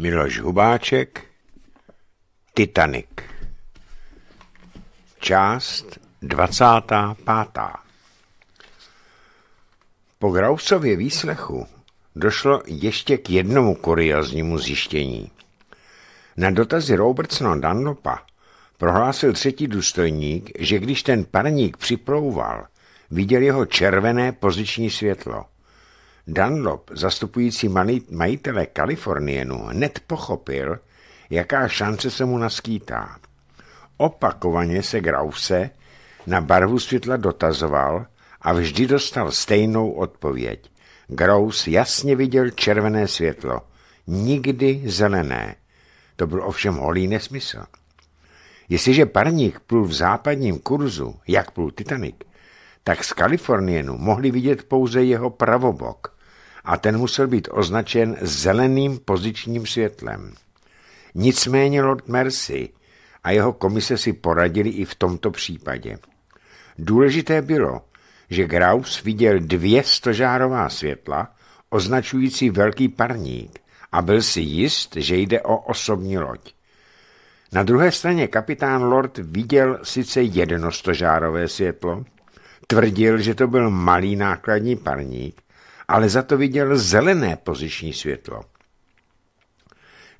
Miloš Hubáček, Titanic. Část 25. Po Grausově výslechu došlo ještě k jednomu kurioznímu zjištění. Na dotazy Robertsona no Dunlopa prohlásil třetí důstojník, že když ten parník připlouval, viděl jeho červené poziční světlo – Dunlop, zastupující majitele Kalifornienu, hned pochopil, jaká šance se mu naskýtá. Opakovaně se Grause na barvu světla dotazoval a vždy dostal stejnou odpověď. Grouse jasně viděl červené světlo, nikdy zelené. To byl ovšem holý nesmysl. Jestliže parník plul v západním kurzu, jak plul Titanic, tak z Kalifornienu mohli vidět pouze jeho pravobok, a ten musel být označen zeleným pozičním světlem. Nicméně Lord Mercy a jeho komise si poradili i v tomto případě. Důležité bylo, že Graus viděl dvě stožárová světla, označující velký parník a byl si jist, že jde o osobní loď. Na druhé straně kapitán Lord viděl sice jedno stožárové světlo, tvrdil, že to byl malý nákladní parník, ale za to viděl zelené poziční světlo.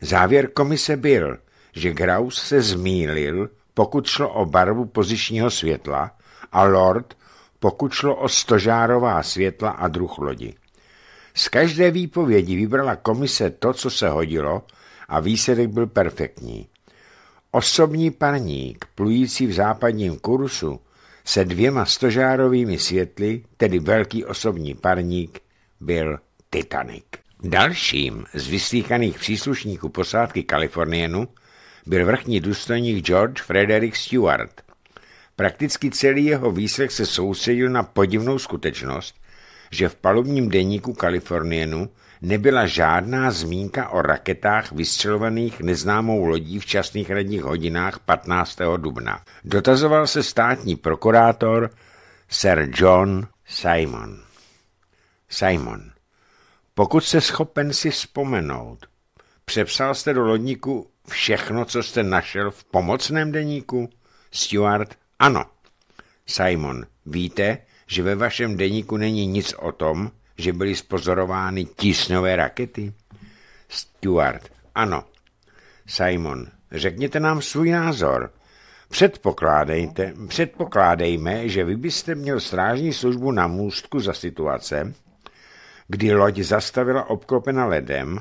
Závěr komise byl, že Graus se zmýlil, pokud šlo o barvu pozičního světla, a Lord, pokud šlo o stožárová světla a druh lodi. Z každé výpovědi vybrala komise to, co se hodilo, a výsledek byl perfektní. Osobní parník, plující v západním kursu, se dvěma stožárovými světly, tedy velký osobní parník, byl Titanic. Dalším z vyslíchaných příslušníků posádky Kalifornienu byl vrchní důstojník George Frederick Stewart. Prakticky celý jeho výslech se soustředil na podivnou skutečnost, že v palubním deníku Kalifornienu nebyla žádná zmínka o raketách vystřelovaných neznámou lodí v časných radních hodinách 15. dubna. Dotazoval se státní prokurátor Sir John Simon. Simon, pokud se schopen si vzpomenout, přepsal jste do lodníku všechno, co jste našel v pomocném deníku? Stuart, ano. Simon, víte, že ve vašem deníku není nic o tom, že byly spozorovány tísňové rakety? Stuart, ano. Simon, řekněte nám svůj názor. Předpokládejte, předpokládejme, že vy byste měl strážní službu na můstku za situace, kdy loď zastavila obklopena ledem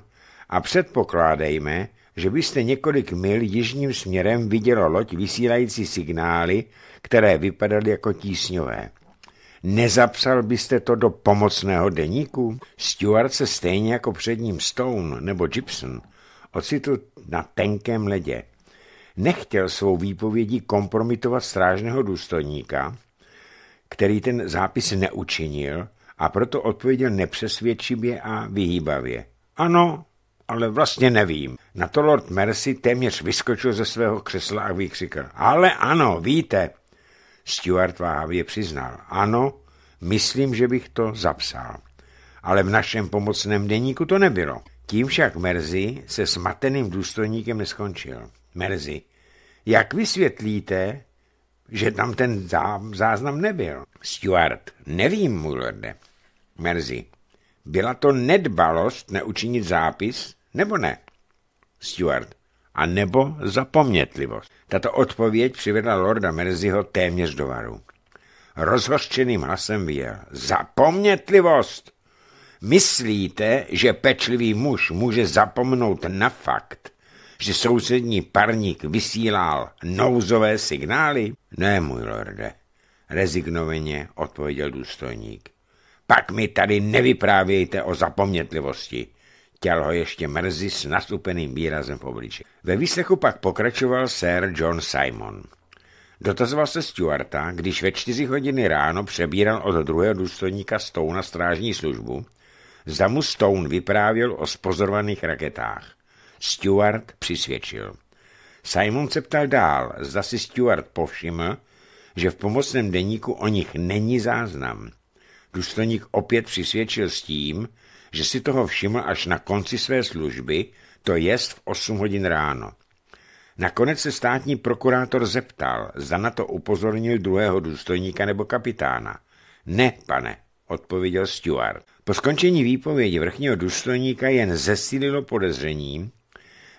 a předpokládejme, že byste několik mil jižním směrem vidělo loď vysílající signály, které vypadaly jako tísňové. Nezapsal byste to do pomocného deníku? Stuart se stejně jako před ním Stone nebo Gibson ocitl na tenkém ledě. Nechtěl svou výpovědí kompromitovat strážného důstojníka, který ten zápis neučinil a proto odpověděl nepřesvědčivě a vyhýbavě. Ano, ale vlastně nevím. Na to Lord Mercy téměř vyskočil ze svého křesla a vykřikl. Ale ano, víte. Stuart váhavě přiznal. Ano, myslím, že bych to zapsal. Ale v našem pomocném deníku to nebylo. Tím však Merzi se smateným důstojníkem neskončil. Merzi, jak vysvětlíte, že tam ten záznam nebyl. Stuart, nevím, můj lorde. Merzi, byla to nedbalost neučinit zápis, nebo ne? Stuart, a nebo zapomnětlivost. Tato odpověď přivedla lorda Merziho téměř do varu. Rozhořčeným hlasem vyjel. Zapomnětlivost! Myslíte, že pečlivý muž může zapomnout na fakt, že sousední parník vysílal nouzové signály? Ne, můj lorde, rezignovaně odpověděl důstojník. Pak mi tady nevyprávějte o zapomnětlivosti. Těl ho ještě mrzí s nastupeným výrazem v obliči. Ve výslechu pak pokračoval Sir John Simon. Dotazoval se Stuarta, když ve čtyři hodiny ráno přebíral od druhého důstojníka Stone na strážní službu, zda mu Stone vyprávěl o spozorovaných raketách. Stewart přisvědčil. Simon se ptal dál, zda si Stewart povšiml, že v pomocném deníku o nich není záznam. Důstojník opět přisvědčil s tím, že si toho všiml až na konci své služby, to jest v 8 hodin ráno. Nakonec se státní prokurátor zeptal, zda na to upozornil druhého důstojníka nebo kapitána. Ne, pane, odpověděl Stuart. Po skončení výpovědi vrchního důstojníka jen zesílilo podezření,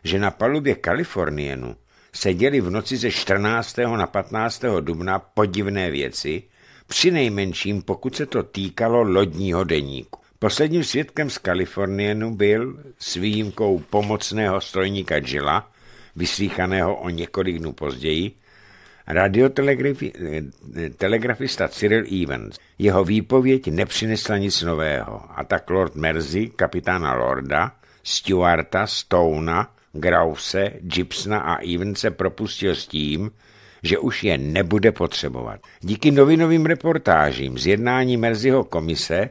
že na palubě Kalifornienu seděli v noci ze 14. na 15. dubna podivné věci, při nejmenším pokud se to týkalo lodního deníku. Posledním svědkem z Kalifornienu byl s výjimkou pomocného strojníka Jilla, vyslíchaného o několik dnů později, radiotelegrafista Cyril Evans. Jeho výpověď nepřinesla nic nového a tak Lord Mersey, kapitána Lorda, Stuarta, Stouna. Grause, Gibsona a Evanse propustil s tím, že už je nebude potřebovat. Díky novinovým reportážím z jednání Merziho komise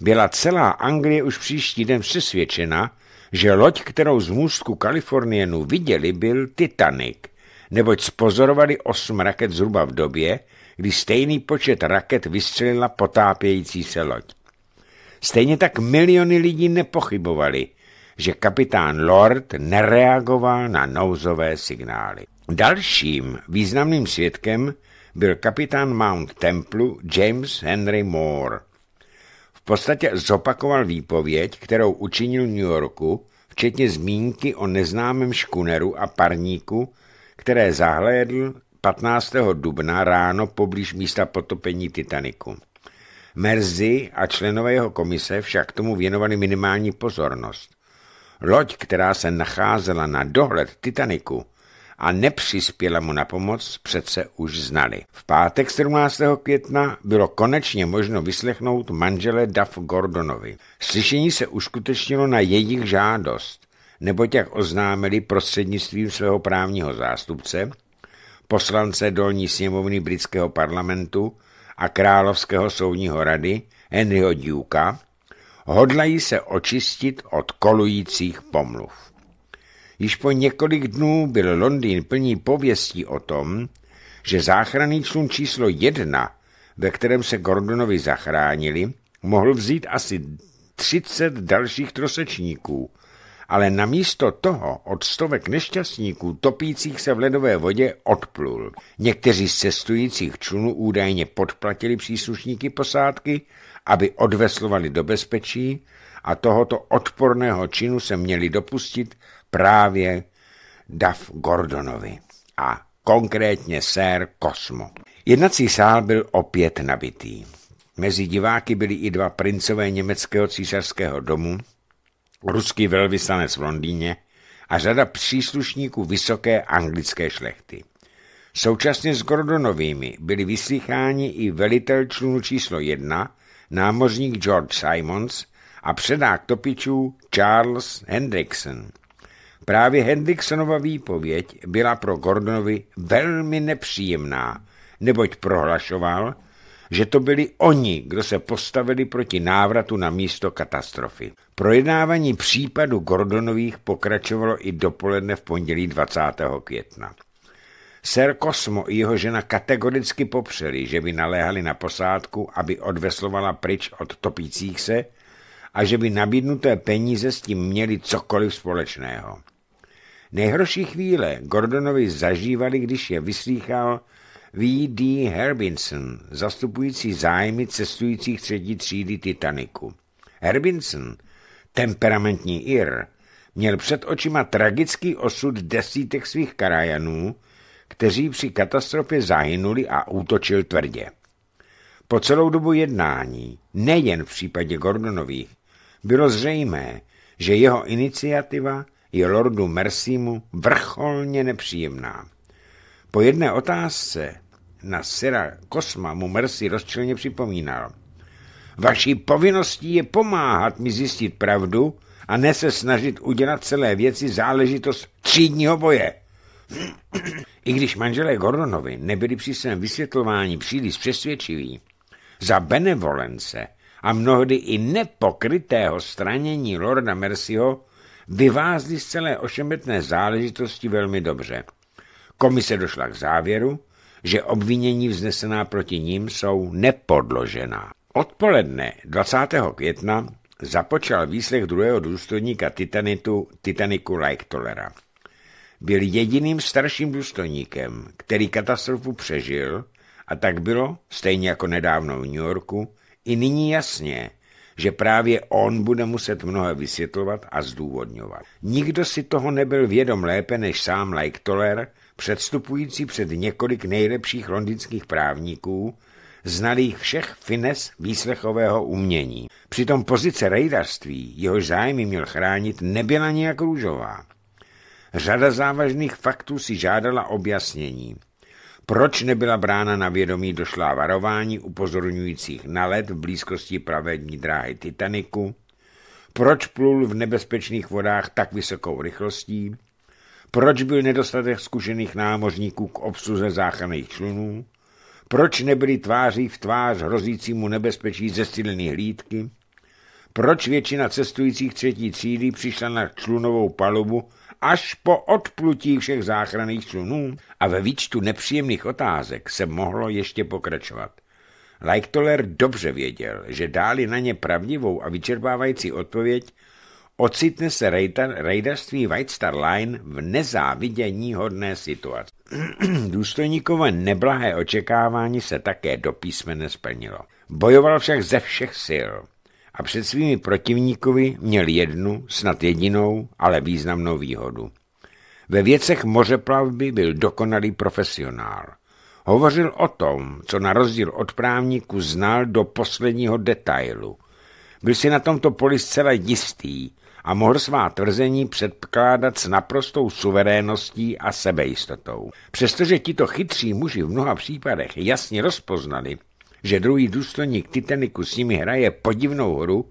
byla celá Anglie už příští den přesvědčena, že loď, kterou z můstku Kalifornienu viděli, byl Titanic, neboť spozorovali osm raket zhruba v době, kdy stejný počet raket vystřelila potápějící se loď. Stejně tak miliony lidí nepochybovali, že kapitán Lord nereagoval na nouzové signály. Dalším významným svědkem byl kapitán Mount Templu James Henry Moore. V podstatě zopakoval výpověď, kterou učinil New Yorku, včetně zmínky o neznámém škuneru a parníku, které zahlédl 15. dubna ráno poblíž místa potopení Titaniku. Merzi a členové jeho komise však tomu věnovali minimální pozornost. Loď, která se nacházela na dohled Titaniku a nepřispěla mu na pomoc, přece už znali. V pátek 17. května bylo konečně možno vyslechnout manžele Duff Gordonovi. Slyšení se uskutečnilo na jejich žádost, neboť jak oznámili prostřednictvím svého právního zástupce, poslance dolní sněmovny britského parlamentu a královského soudního rady Henryho Duka, hodlají se očistit od kolujících pomluv. Již po několik dnů byl Londýn plný pověstí o tom, že záchranný člun číslo jedna, ve kterém se Gordonovi zachránili, mohl vzít asi 30 dalších trosečníků, ale namísto toho od stovek nešťastníků topících se v ledové vodě odplul. Někteří z cestujících člunů údajně podplatili příslušníky posádky aby odveslovali do bezpečí a tohoto odporného činu se měli dopustit právě Duff Gordonovi a konkrétně Sir Cosmo. Jednací sál byl opět nabitý. Mezi diváky byli i dva princové německého císařského domu, ruský velvyslanec v Londýně a řada příslušníků vysoké anglické šlechty. Současně s Gordonovými byli vyslycháni i velitel člunu číslo jedna námořník George Simons a předák topičů Charles Hendrickson. Právě Hendricksonova výpověď byla pro Gordonovi velmi nepříjemná, neboť prohlašoval, že to byli oni, kdo se postavili proti návratu na místo katastrofy. Projednávání případu Gordonových pokračovalo i dopoledne v pondělí 20. května. Ser Kosmo i jeho žena kategoricky popřeli, že by naléhali na posádku, aby odveslovala pryč od topících se a že by nabídnuté peníze s tím měli cokoliv společného. Nejhorší chvíle Gordonovi zažívali, když je vyslýchal V.D. Herbinson, zastupující zájmy cestujících třetí třídy Titaniku. Herbinson, temperamentní Ir, měl před očima tragický osud desítek svých karajanů, kteří při katastrofě zahynuli a útočil tvrdě. Po celou dobu jednání, nejen v případě Gordonových, bylo zřejmé, že jeho iniciativa je lordu Mersimu vrcholně nepříjemná. Po jedné otázce na Sera Kosma mu Mercy rozčilně připomínal. Vaší povinností je pomáhat mi zjistit pravdu a ne se snažit udělat celé věci záležitost třídního boje. I když manželé Gordonovi nebyli při svém vysvětlování příliš přesvědčiví, za benevolence a mnohdy i nepokrytého stranění lorda Mercyho vyvázli z celé ošemetné záležitosti velmi dobře. Komise došla k závěru, že obvinění vznesená proti ním jsou nepodložená. Odpoledne 20. května započal výslech druhého důstojníka Titanitu, Titaniku Tolera byl jediným starším důstojníkem, který katastrofu přežil a tak bylo, stejně jako nedávno v New Yorku, i nyní jasně, že právě on bude muset mnohé vysvětlovat a zdůvodňovat. Nikdo si toho nebyl vědom lépe než sám Toller, předstupující před několik nejlepších londýnských právníků, znalých všech fines výslechového umění. Přitom pozice rejdarství, jehož zájmy měl chránit, nebyla nijak růžová. Řada závažných faktů si žádala objasnění. Proč nebyla brána na vědomí došlá varování upozorňujících na let v blízkosti pravední dráhy Titaniku? Proč plul v nebezpečných vodách tak vysokou rychlostí? Proč byl nedostatek zkušených námořníků k obsluze záchranných člunů? Proč nebyly tváří v tvář hrozícímu nebezpečí ze hlídky? Proč většina cestujících třetí třídy přišla na člunovou palubu až po odplutí všech záchranných slunů a ve výčtu nepříjemných otázek se mohlo ještě pokračovat. Leichtoller dobře věděl, že dáli na ně pravdivou a vyčerpávající odpověď, ocitne se rejdařství White Star Line v nezávidění hodné situaci. Důstojníkové neblahé očekávání se také do písmene splnilo. Bojoval však ze všech sil a před svými protivníkovi měl jednu, snad jedinou, ale významnou výhodu. Ve věcech mořeplavby byl dokonalý profesionál. Hovořil o tom, co na rozdíl od právníku znal do posledního detailu. Byl si na tomto poli zcela jistý a mohl svá tvrzení předkládat s naprostou suverénností a sebejistotou. Přestože tito chytří muži v mnoha případech jasně rozpoznali, že druhý důstojník Titaniku s nimi hraje podivnou hru,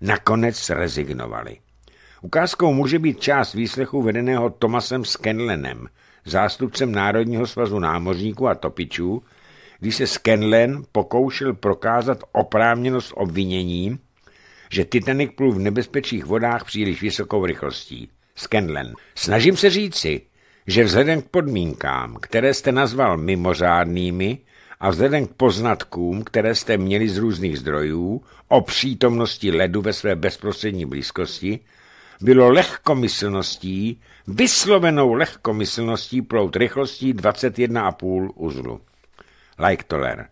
nakonec rezignovali. Ukázkou může být část výslechu vedeného Tomasem Scanlenem, zástupcem Národního svazu námořníků a topičů, když se Scanlen pokoušel prokázat oprávněnost obvinění, že Titanic plul v nebezpečných vodách příliš vysokou rychlostí. Scanlen. Snažím se říci, že vzhledem k podmínkám, které jste nazval mimořádnými, a vzhledem k poznatkům, které jste měli z různých zdrojů o přítomnosti ledu ve své bezprostřední blízkosti, bylo lehkomyslností, vyslovenou lehkomyslností plout rychlostí 21,5 uzlu. Like Toller.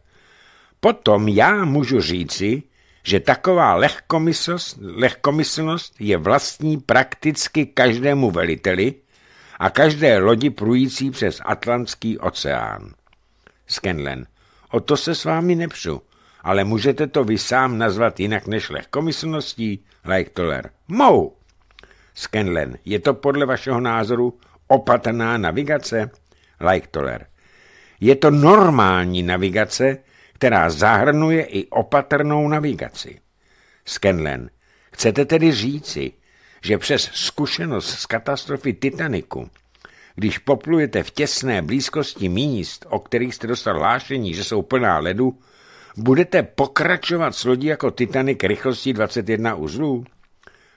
Potom já můžu říci, že taková lehkomyslnost, lehkomyslnost je vlastní prakticky každému veliteli a každé lodi průjící přes Atlantský oceán. Scanlan. O to se s vámi nepřu, ale můžete to vy sám nazvat jinak než lehkomyslností, Leichtoller. Mou! Scanlen, je to podle vašeho názoru opatrná navigace? Leichtoller. Je to normální navigace, která zahrnuje i opatrnou navigaci. Scanlen, chcete tedy říci, že přes zkušenost z katastrofy Titaniku když poplujete v těsné blízkosti míst, o kterých jste dostal hlášení, že jsou plná ledu, budete pokračovat s lodí jako Titanic rychlostí 21 uzlů?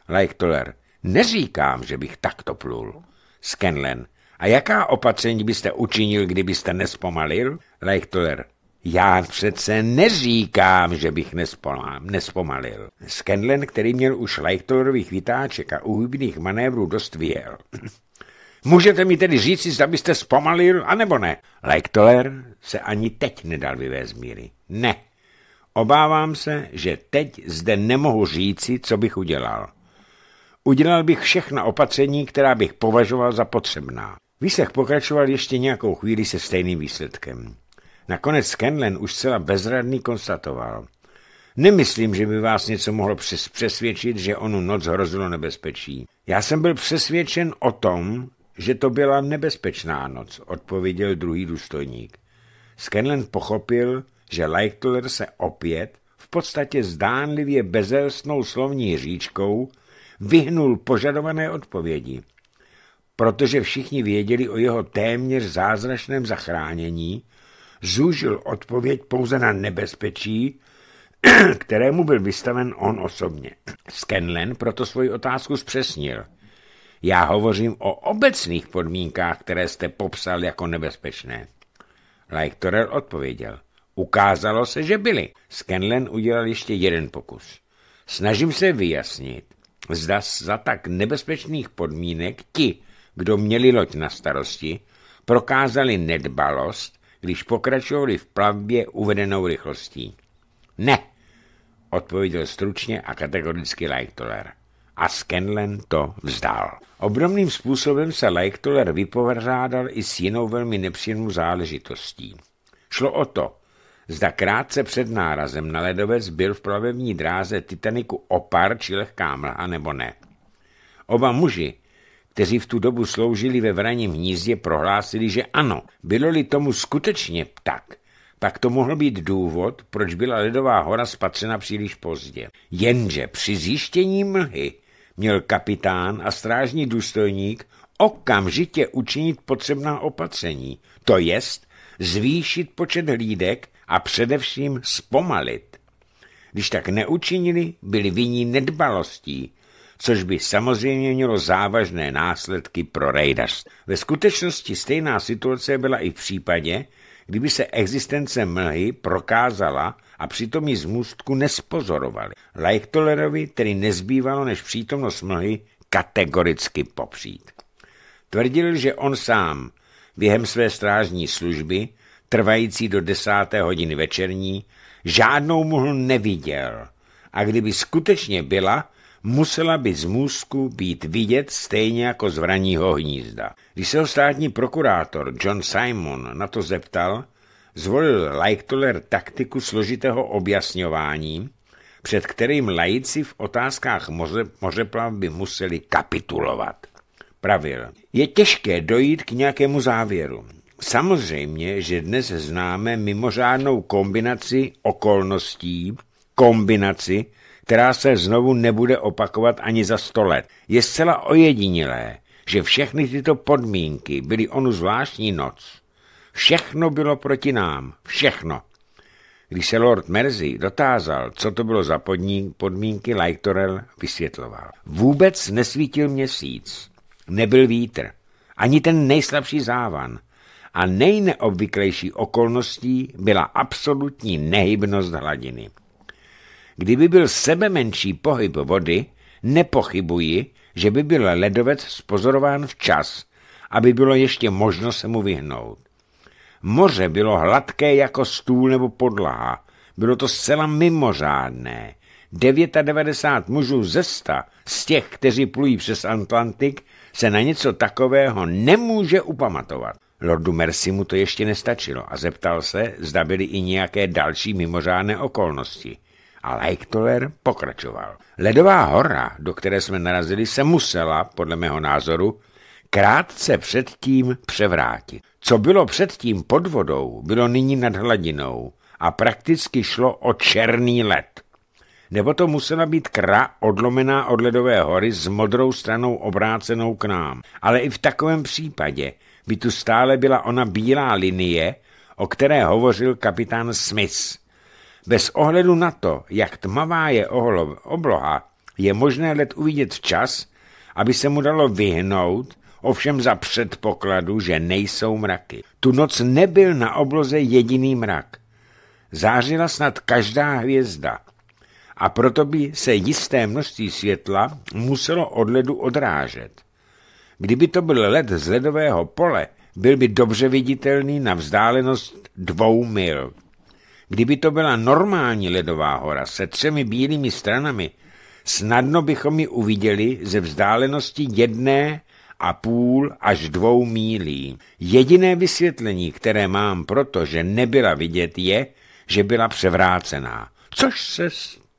Leichtoller, neříkám, že bych takto plul. Scanlen, a jaká opatření byste učinil, kdybyste nespomalil? Leichtoller, já přece neříkám, že bych nespomalil. Scanlen, který měl už Leichtlerových vytáček a uhybných manévrů dost vyjel. Můžete mi tedy říct, zda byste zpomalil, anebo ne? Lektoler se ani teď nedal vyvést míry. Ne. Obávám se, že teď zde nemohu říci, co bych udělal. Udělal bych všechna opatření, která bych považoval za potřebná. Výsech pokračoval ještě nějakou chvíli se stejným výsledkem. Nakonec Scanlan už zcela bezradný konstatoval. Nemyslím, že by vás něco mohlo přesvědčit, že onu noc hrozilo nebezpečí. Já jsem byl přesvědčen o tom, že to byla nebezpečná noc, odpověděl druhý důstojník. Scanlan pochopil, že Leichtler se opět, v podstatě zdánlivě bezelsnou slovní říčkou, vyhnul požadované odpovědi. Protože všichni věděli o jeho téměř zázračném zachránění, zúžil odpověď pouze na nebezpečí, kterému byl vystaven on osobně. Scanlan proto svoji otázku zpřesnil – já hovořím o obecných podmínkách, které jste popsal jako nebezpečné. Lajktorel odpověděl. Ukázalo se, že byly. Scanlan udělal ještě jeden pokus. Snažím se vyjasnit, zda za tak nebezpečných podmínek ti, kdo měli loď na starosti, prokázali nedbalost, když pokračovali v plavbě uvedenou rychlostí. Ne, odpověděl stručně a kategoricky Like a Scanlan to vzdal. Obdobným způsobem se Leichtoller vypovrádal i s jinou velmi nepříjemnou záležitostí. Šlo o to, zda krátce před nárazem na ledovec byl v plavební dráze Titaniku opar či lehká mlha nebo ne. Oba muži, kteří v tu dobu sloužili ve vraním hnízdě, prohlásili, že ano, bylo-li tomu skutečně tak, pak to mohl být důvod, proč byla ledová hora spatřena příliš pozdě. Jenže při zjištění mlhy měl kapitán a strážní důstojník okamžitě učinit potřebná opatření, to jest zvýšit počet hlídek a především zpomalit. Když tak neučinili, byli viní nedbalostí, což by samozřejmě mělo závažné následky pro rejdař. Ve skutečnosti stejná situace byla i v případě, kdyby se existence mlhy prokázala a přitom ji z můstku nespozorovali. Leichtelerovi tedy nezbývalo, než přítomnost mlhy kategoricky popřít. Tvrdil, že on sám během své strážní služby, trvající do desáté hodiny večerní, žádnou mlhu neviděl a kdyby skutečně byla, musela by z můzku být vidět stejně jako z vraního hnízda. Když se ho státní prokurátor John Simon na to zeptal, zvolil Leichtoller taktiku složitého objasňování, před kterým lajíci v otázkách moře, by museli kapitulovat. Pravil. Je těžké dojít k nějakému závěru. Samozřejmě, že dnes známe mimořádnou kombinaci okolností, kombinaci, která se znovu nebude opakovat ani za sto let. Je zcela ojedinilé, že všechny tyto podmínky byly onu zvláštní noc. Všechno bylo proti nám, všechno. Když se Lord Mersey dotázal, co to bylo za podmínky, Lightorel vysvětloval. Vůbec nesvítil měsíc, nebyl vítr, ani ten nejslabší závan a nejneobvyklejší okolností byla absolutní nehybnost hladiny. Kdyby byl sebe menší pohyb vody, nepochybuji, že by byl ledovec spozorován včas, aby bylo ještě možno se mu vyhnout. Moře bylo hladké jako stůl nebo podlaha. Bylo to zcela mimořádné. 99 mužů ze 100 z těch, kteří plují přes Atlantik, se na něco takového nemůže upamatovat. Lordu Mercy mu to ještě nestačilo a zeptal se, zda byly i nějaké další mimořádné okolnosti. A Leichtoller pokračoval. Ledová hora, do které jsme narazili, se musela, podle mého názoru, krátce předtím převrátit. Co bylo předtím pod vodou, bylo nyní nad hladinou a prakticky šlo o černý led. Nebo to musela být kra odlomená od ledové hory s modrou stranou obrácenou k nám. Ale i v takovém případě by tu stále byla ona bílá linie, o které hovořil kapitán Smith. Bez ohledu na to, jak tmavá je obloha, je možné let uvidět včas, aby se mu dalo vyhnout, ovšem za předpokladu, že nejsou mraky. Tu noc nebyl na obloze jediný mrak. Zářila snad každá hvězda a proto by se jisté množství světla muselo od ledu odrážet. Kdyby to byl led z ledového pole, byl by dobře viditelný na vzdálenost dvou mil. Kdyby to byla normální ledová hora se třemi bílými stranami, snadno bychom ji uviděli ze vzdálenosti jedné a půl až dvou mílí. Jediné vysvětlení, které mám proto, že nebyla vidět, je, že byla převrácená, což se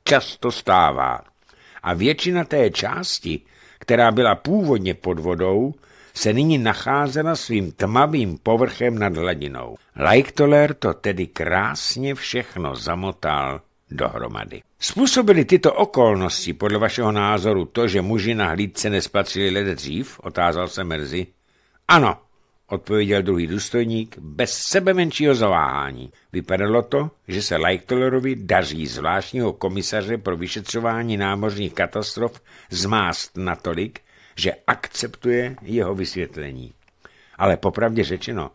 často stává. A většina té části, která byla původně pod vodou, se nyní nacházela svým tmavým povrchem nad hladinou. Lajktoler to tedy krásně všechno zamotal dohromady. Způsobily tyto okolnosti podle vašeho názoru to, že muži na hlídce nespatřili led dřív? Otázal se Merzi. Ano, odpověděl druhý důstojník, bez sebe menšího zaváhání. Vypadalo to, že se Lajktolerovi daří zvláštního komisaře pro vyšetřování námořních katastrof zmást natolik, že akceptuje jeho vysvětlení. Ale popravdě řečeno,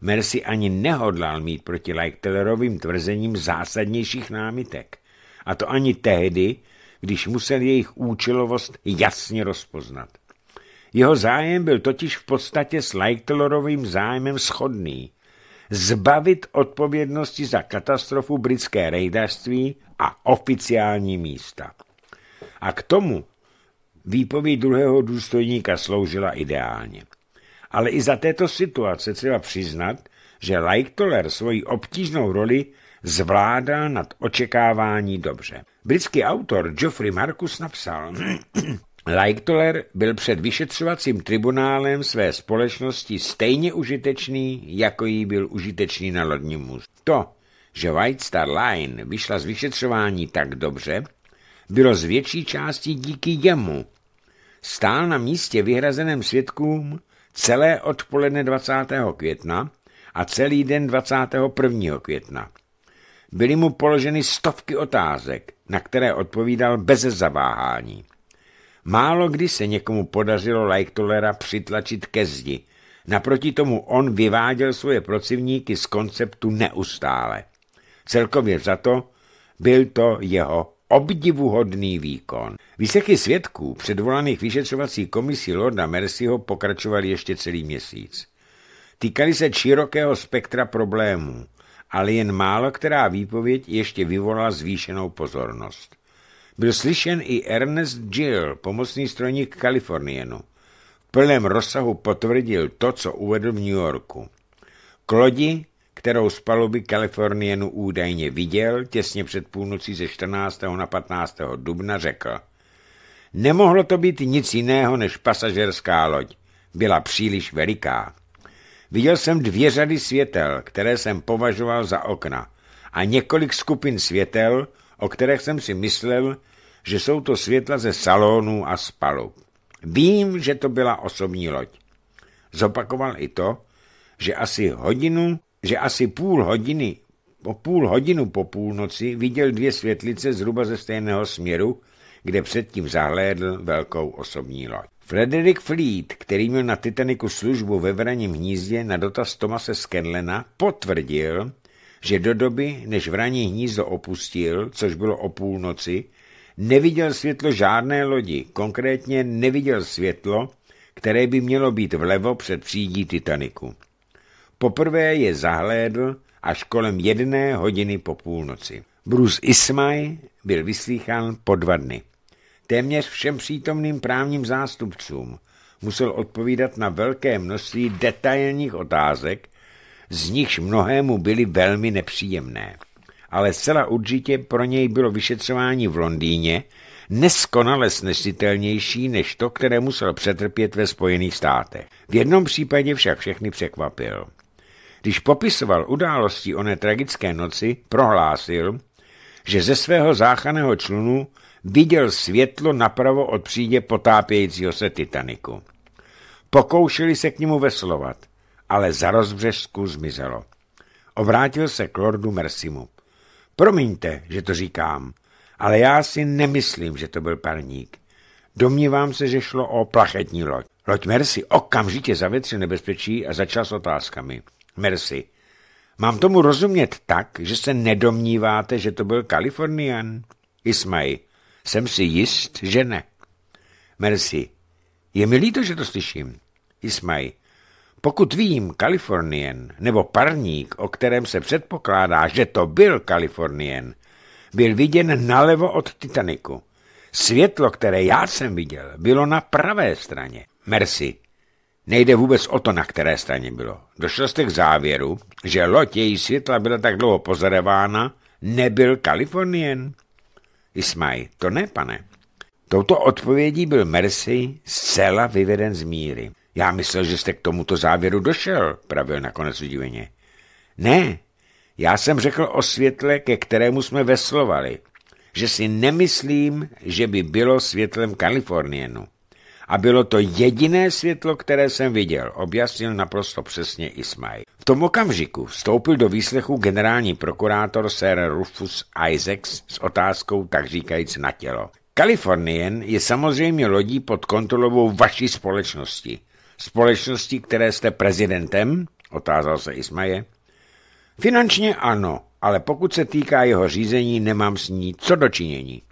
Mercy ani nehodlal mít proti Leichterovým tvrzením zásadnějších námitek. A to ani tehdy, když musel jejich účelovost jasně rozpoznat. Jeho zájem byl totiž v podstatě s Leichtelorovým zájmem schodný. Zbavit odpovědnosti za katastrofu britské rejdařství a oficiální místa. A k tomu Výpověď druhého důstojníka sloužila ideálně. Ale i za této situace třeba přiznat, že Lightoller svoji obtížnou roli zvládá nad očekávání dobře. Britský autor Geoffrey Marcus napsal, Lightoller byl před vyšetřovacím tribunálem své společnosti stejně užitečný, jako jí byl užitečný na lodním muzu. To, že White Star Line vyšla z vyšetřování tak dobře, bylo z větší části díky jemu. Stál na místě vyhrazeném svědkům celé odpoledne 20. května a celý den 21. května. Byly mu položeny stovky otázek, na které odpovídal bez zaváhání. Málo kdy se někomu podařilo Leichtolera přitlačit ke zdi. Naproti tomu on vyváděl svoje procivníky z konceptu neustále. Celkově za to byl to jeho obdivuhodný výkon. Výsechy svědků předvolaných vyšetřovací komisí Lorda Mercyho pokračovaly ještě celý měsíc. Týkali se širokého spektra problémů, ale jen málo která výpověď ještě vyvolala zvýšenou pozornost. Byl slyšen i Ernest Gill, pomocný strojník Kalifornienu. V plném rozsahu potvrdil to, co uvedl v New Yorku. K lodi kterou z paluby Kalifornienu údajně viděl těsně před půlnocí ze 14. na 15. dubna, řekl. Nemohlo to být nic jiného než pasažerská loď. Byla příliš veliká. Viděl jsem dvě řady světel, které jsem považoval za okna, a několik skupin světel, o kterých jsem si myslel, že jsou to světla ze salonů a z palub. Vím, že to byla osobní loď. Zopakoval i to, že asi hodinu že asi půl hodiny, o půl hodinu po půlnoci viděl dvě světlice zhruba ze stejného směru, kde předtím zahlédl velkou osobní loď. Frederick Fleet, který měl na Titaniku službu ve vraním hnízdě na dotaz Tomase Scanlena, potvrdil, že do doby, než vraní hnízdo opustil, což bylo o půlnoci, neviděl světlo žádné lodi, konkrétně neviděl světlo, které by mělo být vlevo před přídí Titaniku. Poprvé je zahlédl až kolem jedné hodiny po půlnoci. Bruce Ismay byl vyslýchán po dva dny. Téměř všem přítomným právním zástupcům musel odpovídat na velké množství detailních otázek, z nichž mnohému byly velmi nepříjemné. Ale zcela určitě pro něj bylo vyšetřování v Londýně neskonale snesitelnější než to, které musel přetrpět ve Spojených státech. V jednom případě však všechny překvapil. Když popisoval události oné tragické noci, prohlásil, že ze svého záchaného člunu viděl světlo napravo od přídě potápějícího se Titaniku. Pokoušeli se k němu veslovat, ale za rozbřežsku zmizelo. Obrátil se k lordu Mersimu. Promiňte, že to říkám, ale já si nemyslím, že to byl parník. Domnívám se, že šlo o plachetní loď. Loď Mersi, okamžitě zavětřil nebezpečí a začal s otázkami. Mercy, mám tomu rozumět tak, že se nedomníváte, že to byl Kalifornian? Ismaj, jsem si jist, že ne. Mercy, je mi líto, že to slyším. Ismaj, pokud vím, Kalifornien nebo parník, o kterém se předpokládá, že to byl Kalifornien, byl viděn nalevo od Titaniku. Světlo, které já jsem viděl, bylo na pravé straně. Mercy, Nejde vůbec o to, na které straně bylo. Došel jste k závěru, že loď její světla byla tak dlouho pozorována, nebyl Kalifornien. Ismaj, to ne, pane. Touto odpovědí byl Mercy zcela vyveden z míry. Já myslel, že jste k tomuto závěru došel, pravil nakonec udiveně. Ne, já jsem řekl o světle, ke kterému jsme veslovali, že si nemyslím, že by bylo světlem Kalifornienu a bylo to jediné světlo, které jsem viděl, objasnil naprosto přesně Ismail. V tom okamžiku vstoupil do výslechu generální prokurátor Sir Rufus Isaacs s otázkou tak říkajíc na tělo. Kalifornien je samozřejmě lodí pod kontrolou vaší společnosti. Společnosti, které jste prezidentem? Otázal se Ismaje. Finančně ano, ale pokud se týká jeho řízení, nemám s ní co dočinění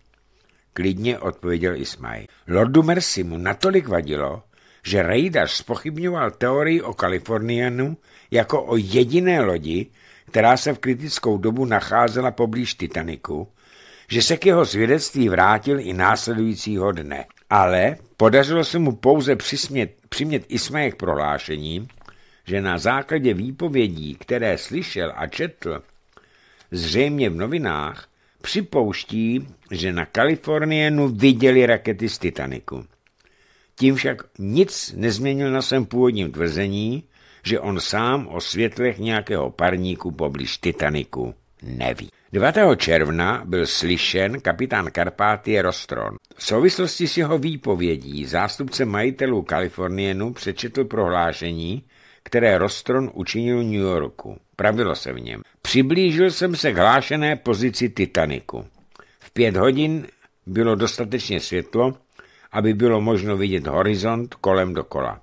klidně odpověděl Ismaj. Lordu Mercy mu natolik vadilo, že Rejdař spochybňoval teorii o Kalifornianu jako o jediné lodi, která se v kritickou dobu nacházela poblíž Titaniku, že se k jeho svědectví vrátil i následujícího dne. Ale podařilo se mu pouze přismět, přimět Ismaje k prohlášení, že na základě výpovědí, které slyšel a četl, zřejmě v novinách, připouští, že na Kalifornienu viděli rakety z Titaniku. Tím však nic nezměnil na svém původním tvrzení, že on sám o světlech nějakého parníku poblíž Titaniku neví. 9. června byl slyšen kapitán Karpátie Rostron. V souvislosti s jeho výpovědí zástupce majitelů Kalifornienu přečetl prohlášení, které Rostron učinil New Yorku. Pravilo se v něm. Přiblížil jsem se k hlášené pozici Titaniku. V pět hodin bylo dostatečně světlo, aby bylo možno vidět horizont kolem dokola.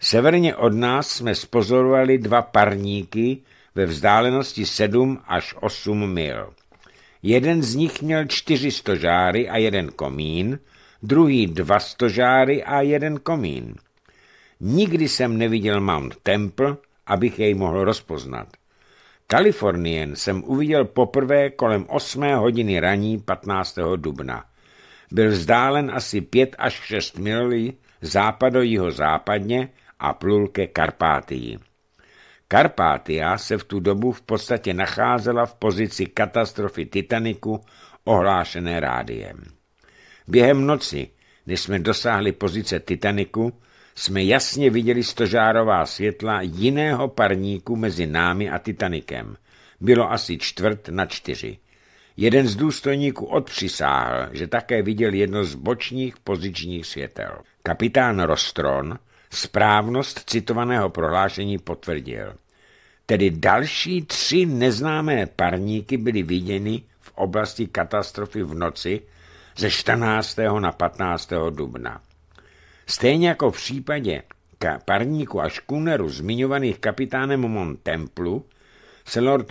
Severně od nás jsme spozorovali dva parníky ve vzdálenosti 7 až 8 mil. Jeden z nich měl čtyři stožáry a jeden komín, druhý dva stožáry a jeden komín. Nikdy jsem neviděl Mount Temple, abych jej mohl rozpoznat. Kalifornien jsem uviděl poprvé kolem 8 hodiny raní 15. dubna. Byl vzdálen asi 5 až 6 mil západo západně a plul ke Karpátii. Karpátia se v tu dobu v podstatě nacházela v pozici katastrofy Titaniku ohlášené rádiem. Během noci, kdy jsme dosáhli pozice Titaniku, jsme jasně viděli stožárová světla jiného parníku mezi námi a Titanikem. Bylo asi čtvrt na čtyři. Jeden z důstojníků odpřisáhl, že také viděl jedno z bočních pozičních světel. Kapitán Rostron správnost citovaného prohlášení potvrdil. Tedy další tři neznámé parníky byly viděny v oblasti katastrofy v noci ze 14. na 15. dubna. Stejně jako v případě parníku a škuneru zmiňovaných kapitánem Montemplu, se lord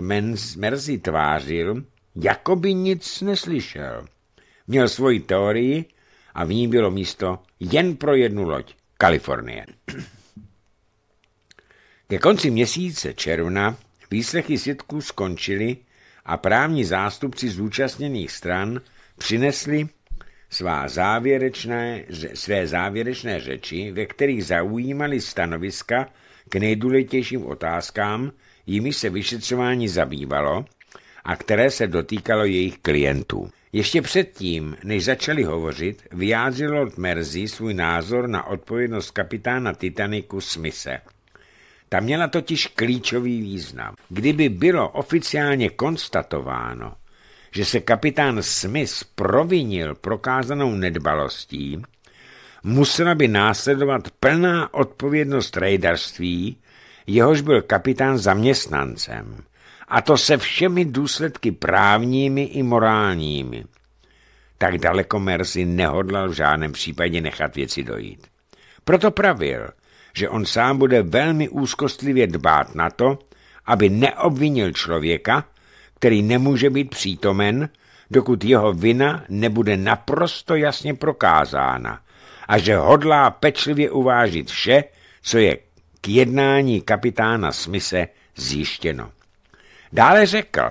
Mersey tvářil, jako by nic neslyšel. Měl svoji teorii a v ní bylo místo jen pro jednu loď – Kalifornie. Ke konci měsíce června výslechy svědků skončily a právní zástupci zúčastněných stran přinesli svá závěrečné, své závěrečné řeči, ve kterých zaujímali stanoviska k nejdůležitějším otázkám, jimi se vyšetřování zabývalo a které se dotýkalo jejich klientů. Ještě předtím, než začali hovořit, vyjádřil Lord Merzi svůj názor na odpovědnost kapitána Titaniku Smise. Ta měla totiž klíčový význam. Kdyby bylo oficiálně konstatováno, že se kapitán Smith provinil prokázanou nedbalostí, musela by následovat plná odpovědnost rejdarství, jehož byl kapitán zaměstnancem, a to se všemi důsledky právními i morálními. Tak daleko Mercy nehodlal v žádném případě nechat věci dojít. Proto pravil, že on sám bude velmi úzkostlivě dbát na to, aby neobvinil člověka, který nemůže být přítomen, dokud jeho vina nebude naprosto jasně prokázána a že hodlá pečlivě uvážit vše, co je k jednání kapitána Smise zjištěno. Dále řekl,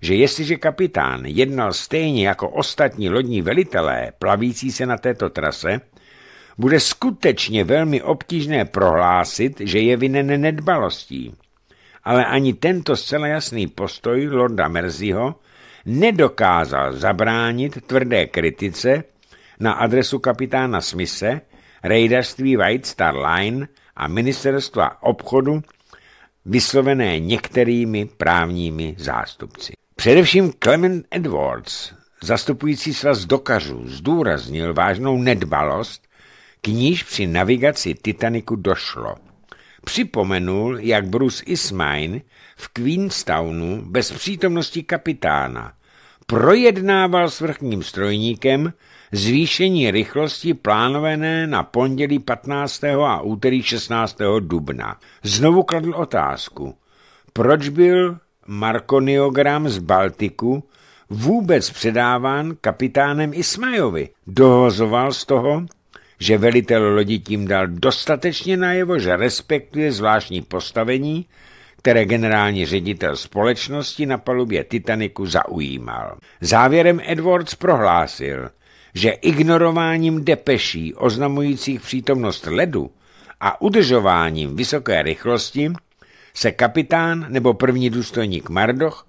že jestliže kapitán jednal stejně jako ostatní lodní velitelé plavící se na této trase, bude skutečně velmi obtížné prohlásit, že je vinen nedbalostí, ale ani tento zcela jasný postoj Lorda Merziho nedokázal zabránit tvrdé kritice na adresu kapitána Smise, rejdařství White Star Line a ministerstva obchodu vyslovené některými právními zástupci. Především Clement Edwards, zastupující svaz dokařů, zdůraznil vážnou nedbalost, k níž při navigaci Titaniku došlo – připomenul, jak Bruce Ismail v Queenstownu bez přítomnosti kapitána projednával s vrchním strojníkem zvýšení rychlosti plánované na pondělí 15. a úterý 16. dubna. Znovu kladl otázku, proč byl Markoniogram z Baltiku vůbec předáván kapitánem Ismajovi. Dohozoval z toho, že velitel lodi tím dal dostatečně najevo, že respektuje zvláštní postavení, které generální ředitel společnosti na palubě Titaniku zaujímal. Závěrem Edwards prohlásil, že ignorováním depeší oznamujících přítomnost ledu a udržováním vysoké rychlosti se kapitán nebo první důstojník Mardoch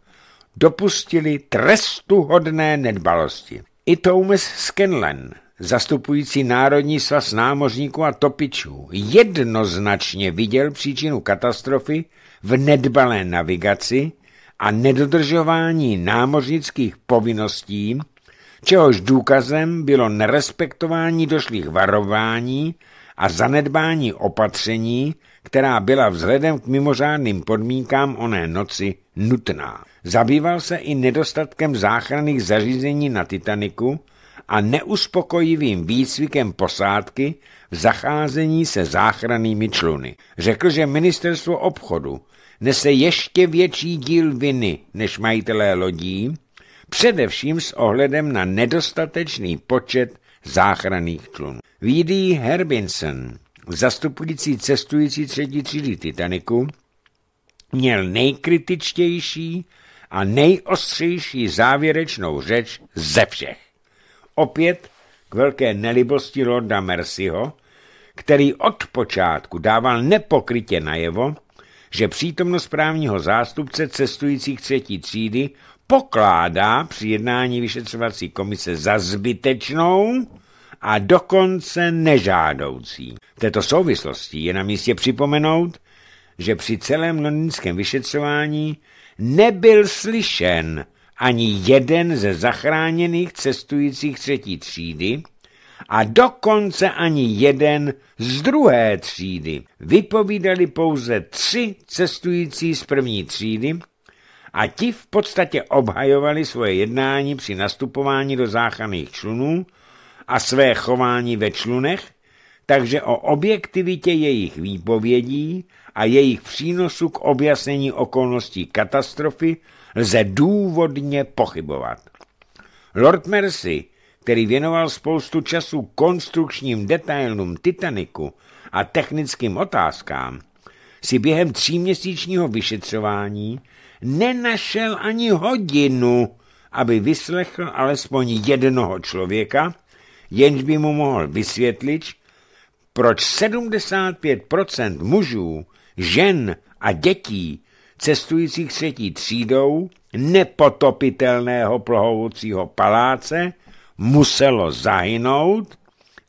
dopustili trestuhodné nedbalosti. I Thomas Scanlan zastupující Národní svaz námořníků a topičů, jednoznačně viděl příčinu katastrofy v nedbalé navigaci a nedodržování námořnických povinností, čehož důkazem bylo nerespektování došlých varování a zanedbání opatření, která byla vzhledem k mimořádným podmínkám oné noci nutná. Zabýval se i nedostatkem záchranných zařízení na Titaniku, a neuspokojivým výcvikem posádky v zacházení se záchrannými čluny. Řekl, že ministerstvo obchodu nese ještě větší díl viny než majitelé lodí, především s ohledem na nedostatečný počet záchranných člunů. Vídí Herbinson, zastupující cestující třetí třídy Titaniku, měl nejkritičtější a nejostřejší závěrečnou řeč ze všech. Opět k velké nelibosti Lorda Mercyho, který od počátku dával nepokrytě najevo, že přítomnost právního zástupce cestujících třetí třídy pokládá při jednání vyšetřovací komise za zbytečnou a dokonce nežádoucí. V této souvislosti je na místě připomenout, že při celém londýnském vyšetřování nebyl slyšen ani jeden ze zachráněných cestujících třetí třídy a dokonce ani jeden z druhé třídy. Vypovídali pouze tři cestující z první třídy a ti v podstatě obhajovali svoje jednání při nastupování do záchranných člunů a své chování ve člunech, takže o objektivitě jejich výpovědí a jejich přínosu k objasnění okolností katastrofy lze důvodně pochybovat. Lord Mercy, který věnoval spoustu času konstrukčním detailům Titaniku a technickým otázkám, si během tříměsíčního vyšetřování nenašel ani hodinu, aby vyslechl alespoň jednoho člověka, jenž by mu mohl vysvětlit, proč 75% mužů, žen a dětí cestujících třetí třídou nepotopitelného plohovoucího paláce muselo zahynout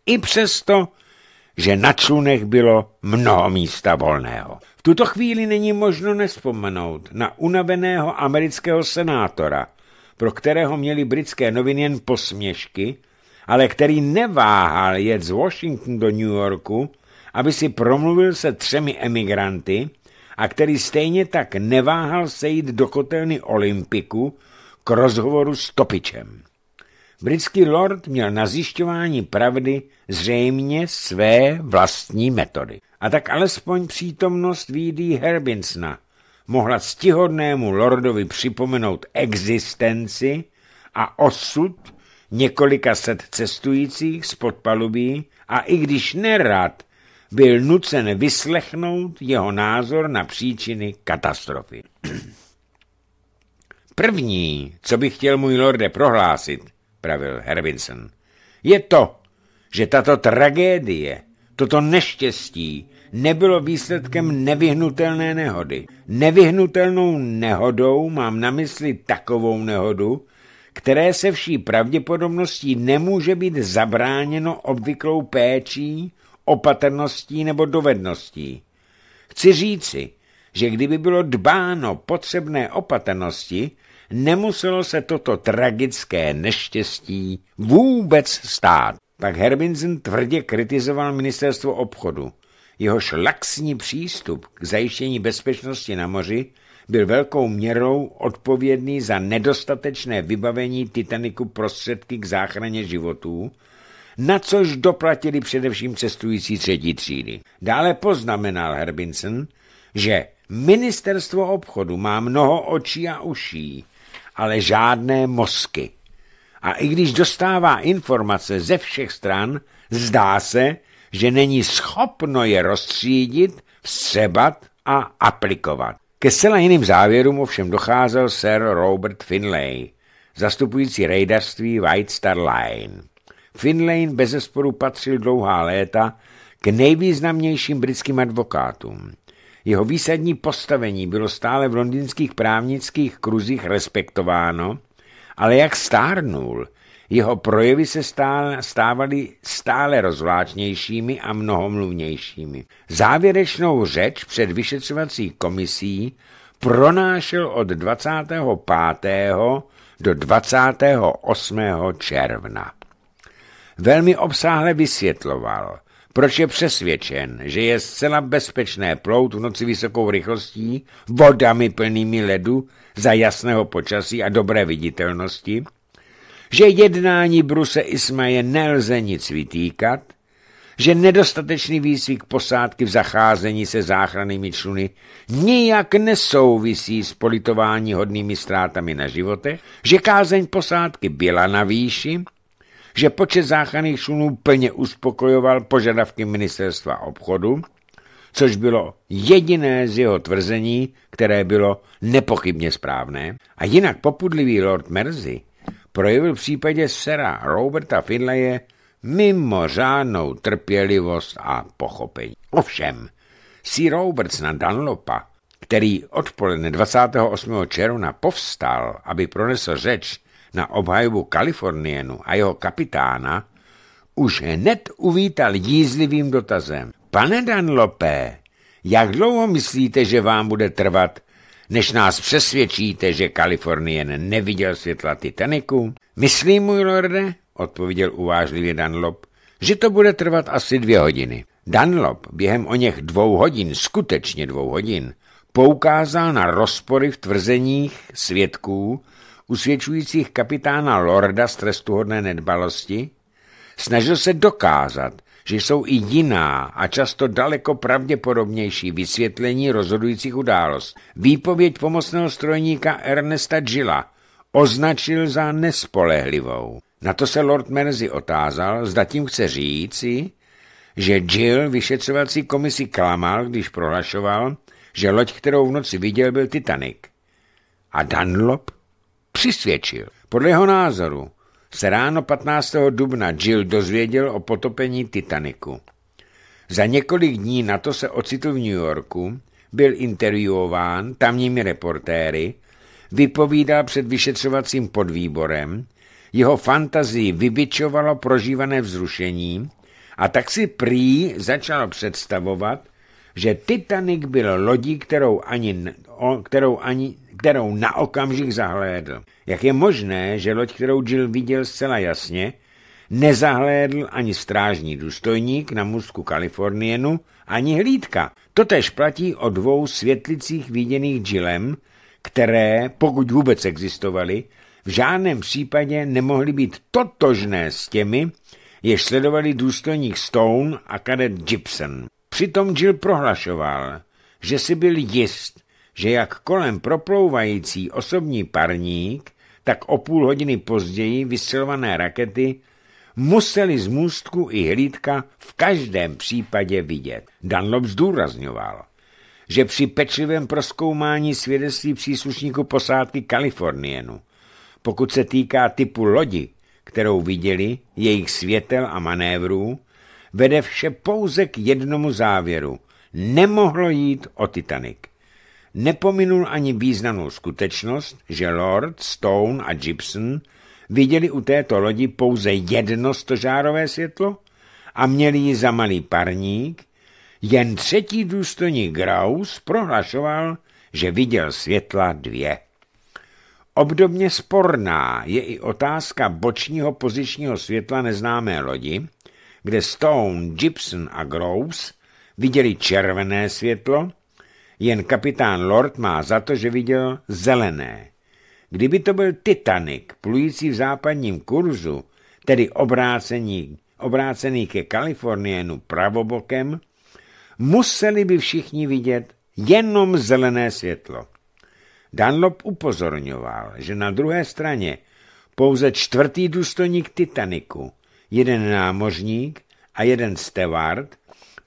i přesto, že na člunech bylo mnoho místa volného. V tuto chvíli není možno nespomenout na unaveného amerického senátora, pro kterého měli britské noviny jen posměšky, ale který neváhal jet z Washington do New Yorku, aby si promluvil se třemi emigranty, a který stejně tak neváhal sejít do kotelny Olympiku k rozhovoru s Topičem. Britský lord měl na zjišťování pravdy zřejmě své vlastní metody. A tak alespoň přítomnost V.D. Herbinsna mohla stihodnému lordovi připomenout existenci a osud několika set cestujících z podpalubí a i když nerad byl nucen vyslechnout jeho názor na příčiny katastrofy. První, co bych chtěl, můj lorde, prohlásit, pravil Hervinson, je to, že tato tragédie, toto neštěstí nebylo výsledkem nevyhnutelné nehody. Nevyhnutelnou nehodou mám na mysli takovou nehodu, které se vší pravděpodobností nemůže být zabráněno obvyklou péčí opatrností nebo dovedností. Chci říci, že kdyby bylo dbáno potřebné opatrnosti, nemuselo se toto tragické neštěstí vůbec stát. Pak Herbinson tvrdě kritizoval ministerstvo obchodu. Jeho laxní přístup k zajištění bezpečnosti na moři byl velkou měrou odpovědný za nedostatečné vybavení Titaniku prostředky k záchraně životů, na což doplatili především cestující třetí třídy. Dále poznamenal Herbinson, že ministerstvo obchodu má mnoho očí a uší, ale žádné mozky. A i když dostává informace ze všech stran, zdá se, že není schopno je rozstřídit, vstřebat a aplikovat. Ke zcela jiným závěrům ovšem docházel Sir Robert Finlay, zastupující rejdařství White Star Line. Finlane bezesporu patřil dlouhá léta k nejvýznamnějším britským advokátům. Jeho výsadní postavení bylo stále v londýnských právnických kruzích respektováno, ale jak stárnul, jeho projevy se stále, stávaly stále rozvláčnějšími a mnohomluvnějšími. Závěrečnou řeč před vyšetřovací komisí pronášel od 25. do 28. června velmi obsáhle vysvětloval, proč je přesvědčen, že je zcela bezpečné plout v noci vysokou rychlostí, vodami plnými ledu, za jasného počasí a dobré viditelnosti, že jednání Bruse Ismaje nelze nic vytýkat, že nedostatečný výcvik posádky v zacházení se záchrannými čluny nijak nesouvisí s politování hodnými ztrátami na životech, že kázeň posádky byla na výši že počet záchranných člunů plně uspokojoval požadavky ministerstva obchodu, což bylo jediné z jeho tvrzení, které bylo nepochybně správné. A jinak popudlivý Lord Mersey projevil v případě sera Roberta Finlaye mimořádnou trpělivost a pochopení. Ovšem, Sir Roberts na Dunlopa, který odpoledne 28. června povstal, aby pronesl řeč na obhajbu Kalifornienu a jeho kapitána, už hned uvítal jízlivým dotazem. Pane Danlopé, jak dlouho myslíte, že vám bude trvat, než nás přesvědčíte, že Kalifornien neviděl světla Titaniku? Myslím, můj lorde, odpověděl uvážlivě Danlop, že to bude trvat asi dvě hodiny. Danlop během o něch dvou hodin, skutečně dvou hodin, poukázal na rozpory v tvrzeních svědků usvědčujících kapitána Lorda z trestuhodné nedbalosti, snažil se dokázat, že jsou i jiná a často daleko pravděpodobnější vysvětlení rozhodujících událost. Výpověď pomocného strojníka Ernesta Gilla označil za nespolehlivou. Na to se Lord Mersey otázal, zda tím chce říci, že Jill vyšetřovací komisi klamal, když prohlašoval, že loď, kterou v noci viděl, byl Titanic. A Dunlop přisvědčil. Podle jeho názoru se ráno 15. dubna Jill dozvěděl o potopení Titaniku. Za několik dní na to se ocitl v New Yorku, byl intervjuován tamními reportéry, vypovídal před vyšetřovacím podvýborem, jeho fantazii vybičovalo prožívané vzrušení a tak si prý začal představovat, že Titanic byl lodí, kterou ani, kterou ani kterou na okamžik zahlédl. Jak je možné, že loď, kterou Jill viděl zcela jasně, nezahlédl ani strážní důstojník na mozku Kalifornienu, ani hlídka. Totež platí o dvou světlicích viděných Jillem, které, pokud vůbec existovaly, v žádném případě nemohly být totožné s těmi, jež sledovali důstojník Stone a kadet Gibson. Přitom Jill prohlašoval, že si byl jist, že jak kolem proplouvající osobní parník, tak o půl hodiny později vysilované rakety museli z můstku i hlídka v každém případě vidět. Dunlop zdůrazňoval, že při pečlivém proskoumání svědectví příslušníků posádky Kalifornienu, pokud se týká typu lodi, kterou viděli, jejich světel a manévrů, vede vše pouze k jednomu závěru. Nemohlo jít o Titanic nepominul ani významnou skutečnost, že Lord, Stone a Gibson viděli u této lodi pouze jedno stožárové světlo a měli ji za malý parník, jen třetí důstojník Graus prohlašoval, že viděl světla dvě. Obdobně sporná je i otázka bočního pozičního světla neznámé lodi, kde Stone, Gibson a Graus viděli červené světlo, jen kapitán Lord má za to, že viděl zelené. Kdyby to byl Titanic, plující v západním kurzu, tedy obrácení, obrácený ke Kalifornienu pravobokem, museli by všichni vidět jenom zelené světlo. Dunlop upozorňoval, že na druhé straně pouze čtvrtý důstojník Titaniku, jeden námořník a jeden steward –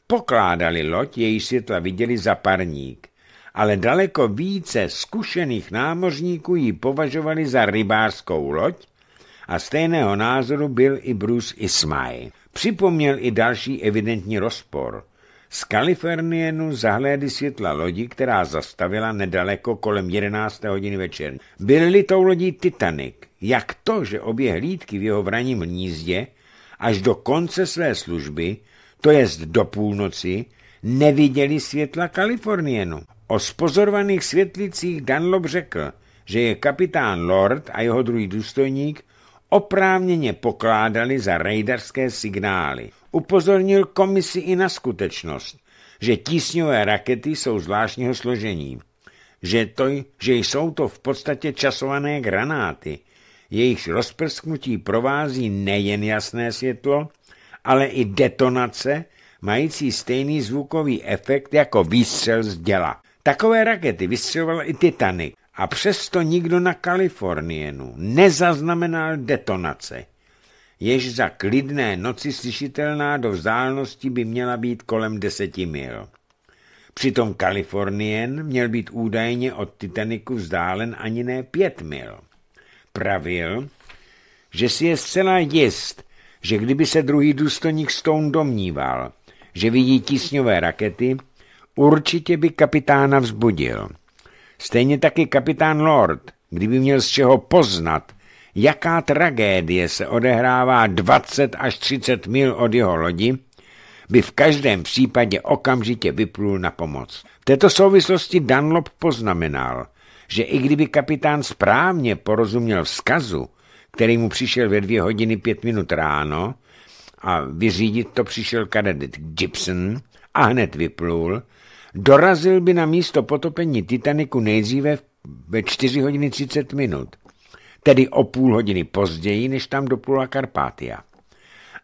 pokládali loď, její světla viděli za parník, ale daleko více zkušených námořníků ji považovali za rybářskou loď a stejného názoru byl i Bruce Ismay. Připomněl i další evidentní rozpor. Z Kalifornienu zahlédli světla lodi, která zastavila nedaleko kolem 11. hodiny večer. Byly tou lodí Titanic, jak to, že obě hlídky v jeho vraním hnízdě až do konce své služby to jest do půlnoci, neviděli světla Kalifornienu. O spozorovaných světlicích Dunlop řekl, že je kapitán Lord a jeho druhý důstojník oprávněně pokládali za rejdarské signály. Upozornil komisi i na skutečnost, že tísňové rakety jsou zvláštního složení, že, to, že jsou to v podstatě časované granáty. Jejich rozprsknutí provází nejen jasné světlo, ale i detonace, mající stejný zvukový efekt jako výstřel z děla. Takové rakety vystřeloval i Titanic a přesto nikdo na Kalifornienu nezaznamenal detonace. Jež za klidné noci slyšitelná do vzdálenosti by měla být kolem deseti mil. Přitom Kalifornien měl být údajně od Titaniku vzdálen ani ne pět mil. Pravil, že si je zcela jist, že kdyby se druhý důstojník Stone domníval, že vidí tísňové rakety, určitě by kapitána vzbudil. Stejně taky kapitán Lord, kdyby měl z čeho poznat, jaká tragédie se odehrává 20 až 30 mil od jeho lodi, by v každém případě okamžitě vyplul na pomoc. V této souvislosti Dunlop poznamenal, že i kdyby kapitán správně porozuměl vzkazu, který mu přišel ve dvě hodiny pět minut ráno a vyřídit to přišel kadet Gibson a hned vyplul, dorazil by na místo potopení Titaniku nejdříve ve 4 hodiny 30 minut, tedy o půl hodiny později, než tam doplula Karpátia.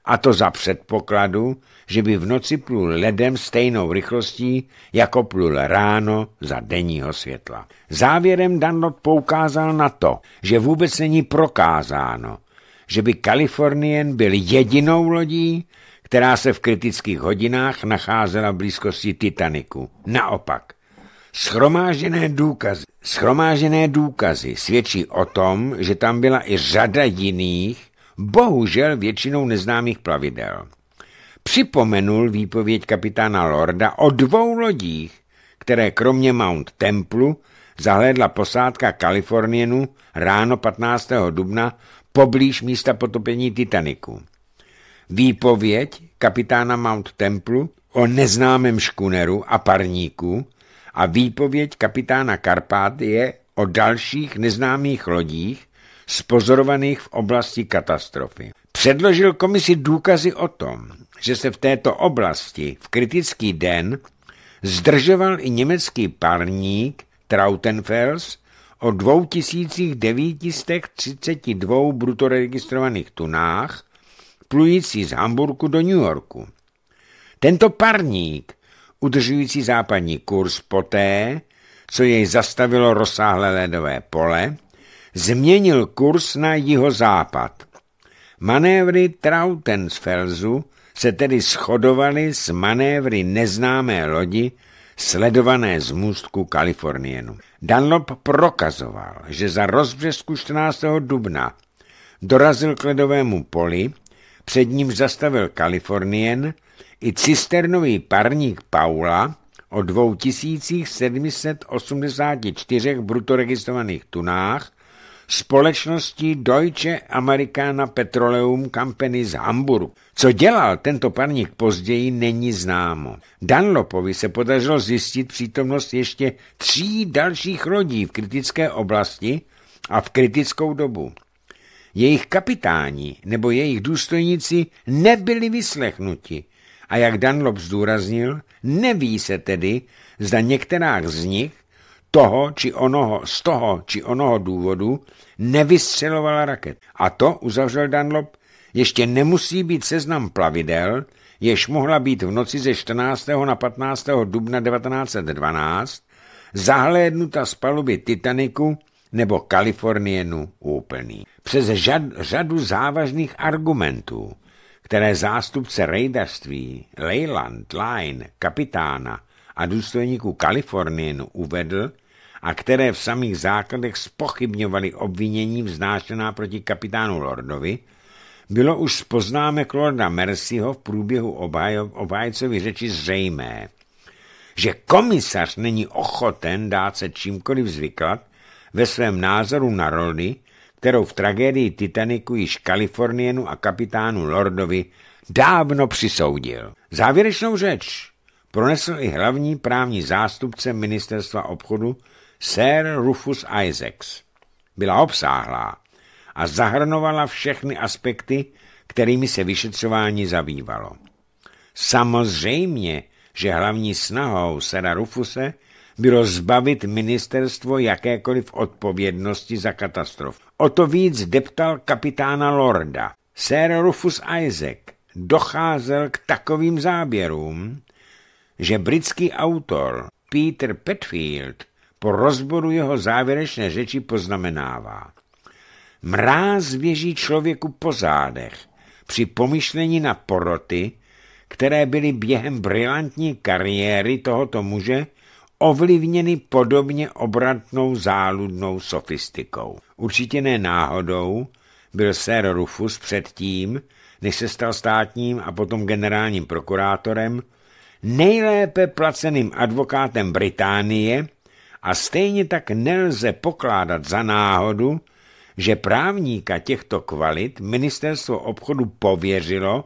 A to za předpokladu, že by v noci plul ledem stejnou rychlostí, jako plul ráno za denního světla. Závěrem Dunlop poukázal na to, že vůbec není prokázáno, že by Kalifornien byl jedinou lodí, která se v kritických hodinách nacházela v blízkosti Titaniku. Naopak, Schromážené důkazy, schromážené důkazy svědčí o tom, že tam byla i řada jiných, bohužel většinou neznámých plavidel. Připomenul výpověď kapitána Lorda o dvou lodích, které kromě Mount Templu zahlédla posádka Kalifornienu ráno 15. dubna poblíž místa potopení Titaniku. Výpověď kapitána Mount Templu o neznámém škuneru a parníku a výpověď kapitána Karpát je o dalších neznámých lodích, spozorovaných v oblasti katastrofy. Předložil komisi důkazy o tom, že se v této oblasti v kritický den zdržoval i německý parník Trautenfels o 2932 brutoregistrovaných tunách plující z Hamburgu do New Yorku. Tento parník, udržující západní kurz poté, co jej zastavilo rozsáhlé ledové pole, změnil kurz na jihozápad. Manévry Trautensfelsu se tedy shodovaly s manévry neznámé lodi, sledované z můstku Kalifornienu. Dunlop prokazoval, že za rozbřesku 14. dubna dorazil k ledovému poli, před ním zastavil Kalifornien i cisternový parník Paula o 2784 brutoregistrovaných tunách Společnosti Deutsche Americana Petroleum Company z Hamburu. Co dělal tento parník později, není známo. Danlopovi se podařilo zjistit přítomnost ještě tří dalších lodí v kritické oblasti a v kritickou dobu. Jejich kapitáni nebo jejich důstojníci nebyli vyslechnuti a jak Danlop zdůraznil, neví se tedy, zda některá z nich toho či onoho, z toho či onoho důvodu nevystřelovala raket. A to, uzavřel Dunlop, ještě nemusí být seznam plavidel, jež mohla být v noci ze 14. na 15. dubna 1912 zahlédnuta z paluby Titaniku nebo Kalifornienu úplný. Přes žad, řadu závažných argumentů, které zástupce rejdařství Leyland, Line, kapitána a důstojníku Kalifornienu uvedl, a které v samých základech spochybňovaly obvinění vznášená proti kapitánu Lordovi, bylo už z poznámek Lorda Mercyho v průběhu obhájcovi řeči zřejmé, že komisař není ochoten dát se čímkoliv zvyklat ve svém názoru na roli, kterou v tragédii Titaniku již Kalifornienu a kapitánu Lordovi dávno přisoudil. Závěrečnou řeč pronesl i hlavní právní zástupce ministerstva obchodu Sir Rufus Isaacs. Byla obsáhlá a zahrnovala všechny aspekty, kterými se vyšetřování zabývalo. Samozřejmě, že hlavní snahou Sera Rufuse bylo zbavit ministerstvo jakékoliv odpovědnosti za katastrofu. O to víc deptal kapitána Lorda. Sir Rufus Isaac docházel k takovým záběrům, že britský autor Peter Petfield po rozboru jeho závěrečné řeči poznamenává. Mráz běží člověku po zádech při pomyšlení na poroty, které byly během brilantní kariéry tohoto muže ovlivněny podobně obratnou záludnou sofistikou. Určitě ne náhodou byl Sir Rufus předtím, než se stal státním a potom generálním prokurátorem, nejlépe placeným advokátem Británie a stejně tak nelze pokládat za náhodu, že právníka těchto kvalit ministerstvo obchodu pověřilo,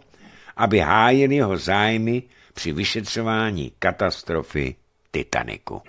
aby hájil jeho zájmy při vyšetřování katastrofy Titaniku.